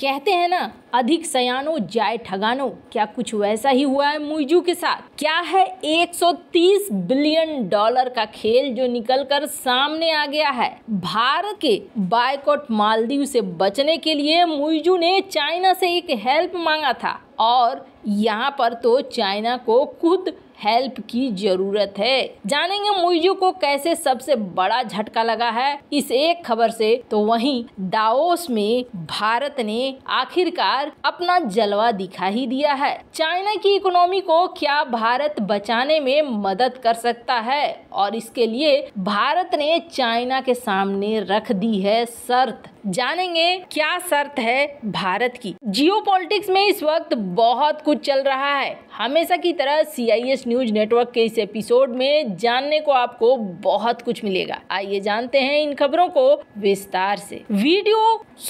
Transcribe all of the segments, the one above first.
कहते हैं ना अधिक सयानो जाए ठगानो क्या कुछ वैसा ही हुआ है मुइजू के साथ क्या है 130 बिलियन डॉलर का खेल जो निकलकर सामने आ गया है भारत के बायकॉट मालदीव से बचने के लिए मुइजू ने चाइना से एक हेल्प मांगा था और यहाँ पर तो चाइना को खुद हेल्प की जरूरत है जानेंगे मुइजू को कैसे सबसे बड़ा झटका लगा है इस एक खबर से तो वहीं दाओस में भारत ने आखिरकार अपना जलवा दिखा ही दिया है चाइना की इकोनॉमी को क्या भारत बचाने में मदद कर सकता है और इसके लिए भारत ने चाइना के सामने रख दी है शर्त जानेंगे क्या शर्त है भारत की जियो में इस वक्त बहुत कुछ चल रहा है हमेशा की तरह सी न्यूज नेटवर्क के इस एपिसोड में जानने को आपको बहुत कुछ मिलेगा आइए जानते हैं इन खबरों को विस्तार से वीडियो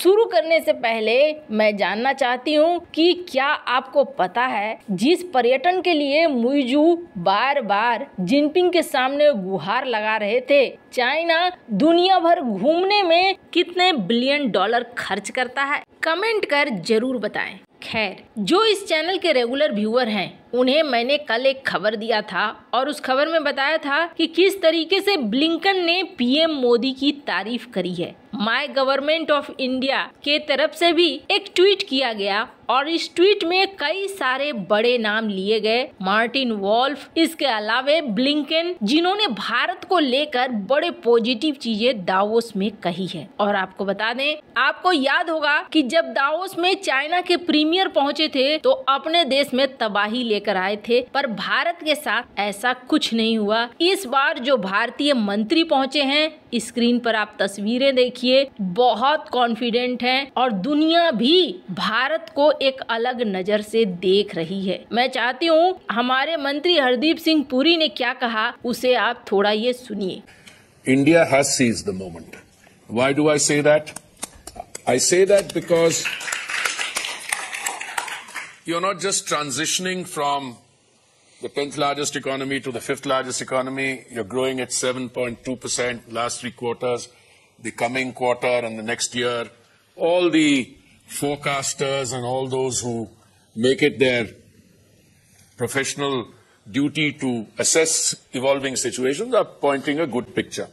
शुरू करने से पहले मैं जानना चाहती हूँ कि क्या आपको पता है जिस पर्यटन के लिए मुइजू बार बार जिनपिंग के सामने गुहार लगा रहे थे चाइना दुनिया भर घूमने में कितने मिलियन डॉलर खर्च करता है कमेंट कर जरूर बताएं खैर जो इस चैनल के रेगुलर व्यूअर हैं उन्हें मैंने कल एक खबर दिया था और उस खबर में बताया था कि किस तरीके से ब्लिंकन ने पीएम मोदी की तारीफ करी है माय गवर्नमेंट ऑफ इंडिया के तरफ से भी एक ट्वीट किया गया और इस ट्वीट में कई सारे बड़े नाम लिए गए मार्टिन वॉल्फ इसके अलावे ब्लिंकन जिन्होंने भारत को लेकर बड़े पॉजिटिव चीजें दावोस में कही है और आपको बता दें आपको याद होगा कि जब दावोस में चाइना के प्रीमियर पहुंचे थे तो अपने देश में तबाही ले लेकर आए थे पर भारत के साथ ऐसा कुछ नहीं हुआ इस बार जो भारतीय मंत्री पहुंचे हैं स्क्रीन पर आप तस्वीरें देखिए बहुत कॉन्फिडेंट हैं और दुनिया भी भारत को एक अलग नजर से देख रही है मैं चाहती हूँ हमारे मंत्री हरदीप सिंह पुरी ने क्या कहा उसे आप थोड़ा ये सुनिए India has seize the moment Why do I say that I say that because You're not just transitioning from the 10th largest economy to the 5th largest economy. You're growing at 7.2% last three quarters, the coming quarter and the next year. All the forecasters and all those who make it their professional duty to assess evolving situations are pointing a good picture.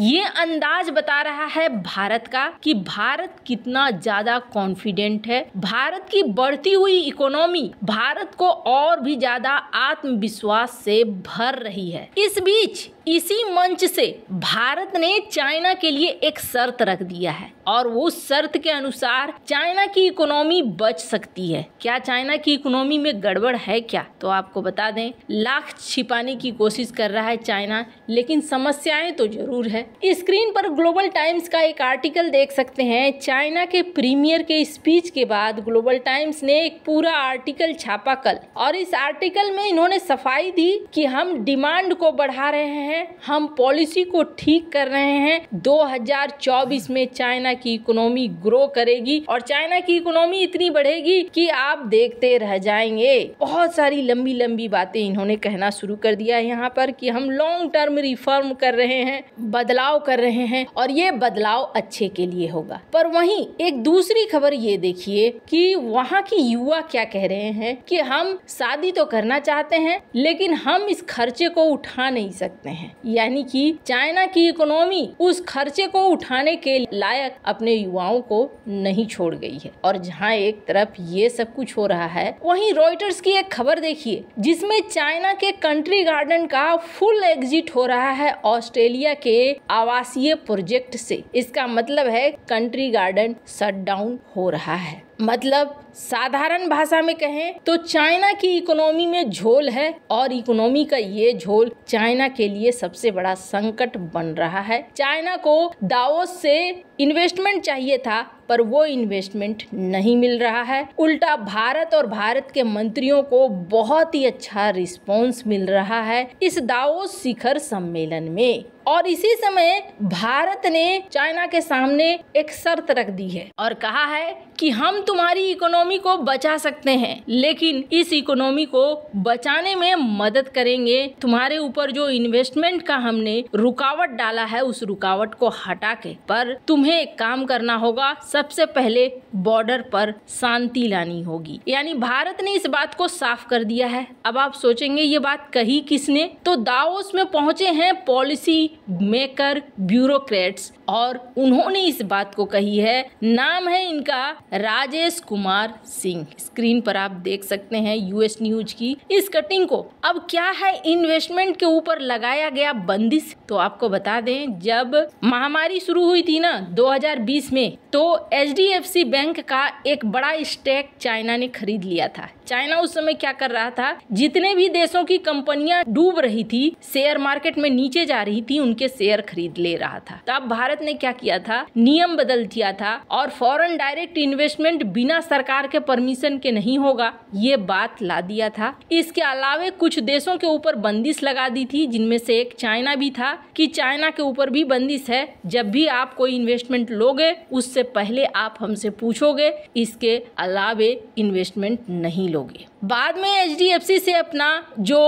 ये अंदाज बता रहा है भारत का कि भारत कितना ज्यादा confident है भारत की बढ़ती हुई इकोनॉमी भारत को और भी ज्यादा आत्मविश्वास से भर रही है इस बीच इसी मंच से भारत ने चाइना के लिए एक शर्त रख दिया है और वो शर्त के अनुसार चाइना की इकोनॉमी बच सकती है क्या चाइना की इकोनॉमी में गड़बड़ है क्या तो आपको बता दें लाख छिपाने की कोशिश कर रहा है चाइना लेकिन समस्याएं तो जरूर है स्क्रीन पर ग्लोबल टाइम्स का एक आर्टिकल देख सकते हैं चाइना के प्रीमियर के स्पीच के बाद ग्लोबल टाइम्स ने एक पूरा आर्टिकल छापा कल और इस आर्टिकल में इन्होंने सफाई दी कि हम डिमांड को बढ़ा रहे हैं हम पॉलिसी को ठीक कर रहे हैं 2024 में चाइना की इकोनॉमी ग्रो करेगी और चाइना की इकोनॉमी इतनी बढ़ेगी कि आप देखते रह जाएंगे बहुत सारी लंबी लंबी बातें इन्होंने कहना शुरू कर दिया यहाँ पर कि हम लॉन्ग टर्म रिफॉर्म कर रहे हैं बदला बदलाव कर रहे हैं और ये बदलाव अच्छे के लिए होगा पर वहीं एक दूसरी खबर ये देखिए कि वहाँ की युवा क्या कह रहे हैं कि हम शादी तो करना चाहते हैं लेकिन हम इस खर्चे को उठा नहीं सकते हैं यानी कि चाइना की इकोनॉमी उस खर्चे को उठाने के लायक अपने युवाओं को नहीं छोड़ गई है और जहाँ एक तरफ ये सब कुछ हो रहा है वहीं रॉयटर्स की एक खबर देखिए जिसमें चाइना के कंट्री गार्डन का फुल एग्जिट हो रहा है ऑस्ट्रेलिया के आवासीय प्रोजेक्ट से इसका मतलब है कंट्री गार्डन शट डाउन हो रहा है मतलब साधारण भाषा में कहें तो चाइना की इकोनॉमी में झोल है और इकोनॉमी का ये झोल चाइना के लिए सबसे बड़ा संकट बन रहा है चाइना को दावोस से इन्वेस्टमेंट चाहिए था पर वो इन्वेस्टमेंट नहीं मिल रहा है उल्टा भारत और भारत के मंत्रियों को बहुत ही अच्छा रिस्पॉन्स मिल रहा है इस दावोस शिखर सम्मेलन में और इसी समय भारत ने चाइना के सामने एक शर्त रख दी है और कहा है कि हम तुम्हारी इकोनॉमी को बचा सकते हैं लेकिन इस इकोनॉमी को बचाने में मदद करेंगे तुम्हारे ऊपर जो इन्वेस्टमेंट का हमने रुकावट डाला है उस रुकावट को हटा के पर तुम्हें एक काम करना होगा सबसे पहले बॉर्डर पर शांति लानी होगी यानी भारत ने इस बात को साफ कर दिया है अब आप सोचेंगे ये बात कही किसने तो दाओस में पहुंचे हैं पॉलिसी मेकर ब्यूरोक्रेट्स और उन्होंने इस बात को कही है नाम है इनका राजे राजेश कुमार सिंह स्क्रीन पर आप देख सकते हैं यूएस न्यूज की इस कटिंग को अब क्या है इन्वेस्टमेंट के ऊपर लगाया गया बंदिश तो आपको बता दें जब महामारी शुरू हुई थी ना 2020 में तो एच बैंक का एक बड़ा स्टेक चाइना ने खरीद लिया था चाइना उस समय क्या कर रहा था जितने भी देशों की कंपनियां डूब रही थी शेयर मार्केट में नीचे जा रही थी उनके शेयर खरीद ले रहा था तब भारत ने क्या किया था नियम बदल दिया था और फॉरेन डायरेक्ट इन्वेस्टमेंट बिना सरकार के परमिशन के नहीं होगा ये बात ला दिया था इसके अलावे कुछ देशों के ऊपर बंदिश लगा दी थी जिनमें से एक चाइना भी था कि चाइना के ऊपर भी बंदिश है जब भी आप कोई इन्वेस्टमेंट लोगे उससे पहले आप हमसे पूछोगे इसके अलावे इन्वेस्टमेंट नहीं लोगे बाद में एच से अपना जो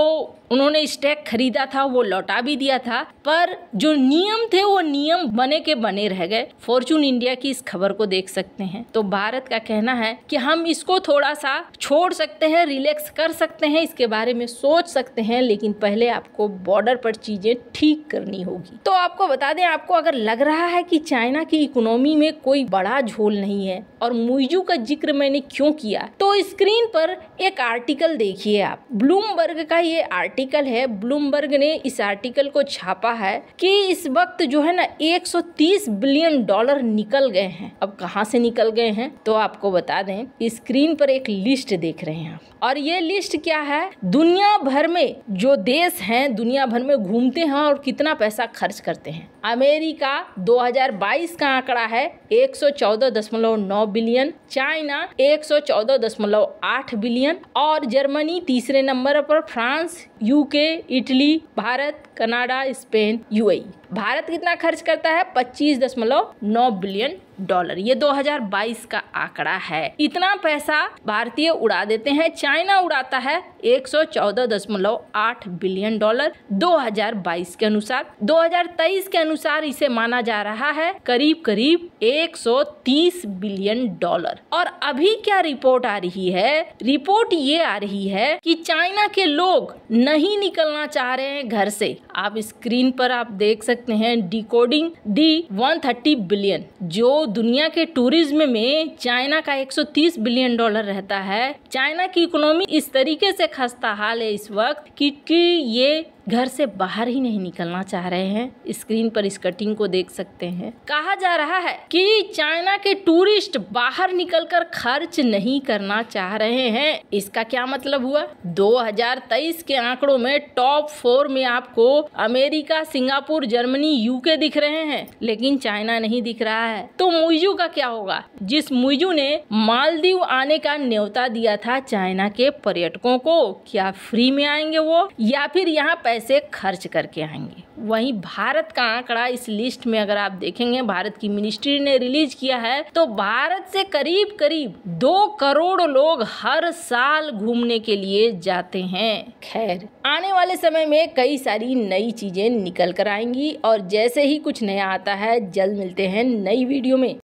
उन्होंने स्टैक खरीदा था वो लौटा भी दिया था पर जो नियम थे वो नियम बने के बने रह गए फॉर्चून इंडिया की इस खबर को देख सकते हैं तो भारत का कहना है कि हम इसको थोड़ा सा छोड़ सकते हैं रिलैक्स कर सकते हैं इसके बारे में सोच सकते हैं लेकिन पहले आपको बॉर्डर पर चीजें ठीक करनी होगी तो आपको बता दें आपको अगर लग रहा है कि चाइना की इकोनॉमी में कोई बड़ा झोल नहीं है और मुइजू का जिक्र मैंने क्यों किया तो स्क्रीन पर एक आर्टिकल देखिए आप ब्लूमबर्ग का ये आर्टिकल आर्टिकल है ब्लूमबर्ग ने इस आर्टिकल को छापा है कि इस वक्त जो है ना 130 बिलियन डॉलर निकल गए हैं अब कहाँ से निकल गए हैं तो आपको बता दें स्क्रीन पर एक लिस्ट देख रहे हैं और ये लिस्ट क्या है दुनिया भर में जो देश हैं दुनिया भर में घूमते हैं और कितना पैसा खर्च करते हैं अमेरिका 2022 का आंकड़ा है 114.9 बिलियन चाइना 114.8 बिलियन और जर्मनी तीसरे नंबर पर France UK Italy Bharat Canada Spain UAE Bharat कितना खर्च करता है पच्चीस दशमलव नौ बिलियन डॉलर ये 2022 का आंकड़ा है इतना पैसा भारतीय उड़ा देते हैं चाइना उड़ाता है 114.8 बिलियन डॉलर 2022 के अनुसार 2023 के अनुसार इसे माना जा रहा है करीब करीब 130 बिलियन डॉलर और अभी क्या रिपोर्ट आ रही है रिपोर्ट ये आ रही है कि चाइना के लोग नहीं निकलना चाह रहे हैं घर से आप स्क्रीन पर आप देख सकते सकते हैं डिकोडिंग दी 130 बिलियन जो दुनिया के टूरिज्म में चाइना का 130 बिलियन डॉलर रहता है चाइना की इकोनॉमी इस तरीके से खस्ता हाल है इस वक्त क्योंकि ये घर से बाहर ही नहीं निकलना चाह रहे हैं स्क्रीन पर इस कटिंग को देख सकते हैं कहा जा रहा है कि चाइना के टूरिस्ट बाहर निकलकर खर्च नहीं करना चाह रहे हैं इसका क्या मतलब हुआ 2023 के आंकड़ों में टॉप फोर में आपको अमेरिका सिंगापुर जर्मनी यूके दिख रहे हैं लेकिन चाइना नहीं दिख रहा है तो मुइजू का क्या होगा जिस मुइजू ने मालदीव आने का न्योता दिया था चाइना के पर्यटकों को क्या फ्री में आएंगे वो या फिर यहाँ पैसे खर्च करके आएंगे वहीं भारत का आंकड़ा इस लिस्ट में अगर आप देखेंगे भारत की मिनिस्ट्री ने रिलीज किया है तो भारत से करीब करीब दो करोड़ लोग हर साल घूमने के लिए जाते हैं खैर आने वाले समय में कई सारी नई चीजें निकल कर आएंगी और जैसे ही कुछ नया आता है जल्द मिलते हैं नई वीडियो में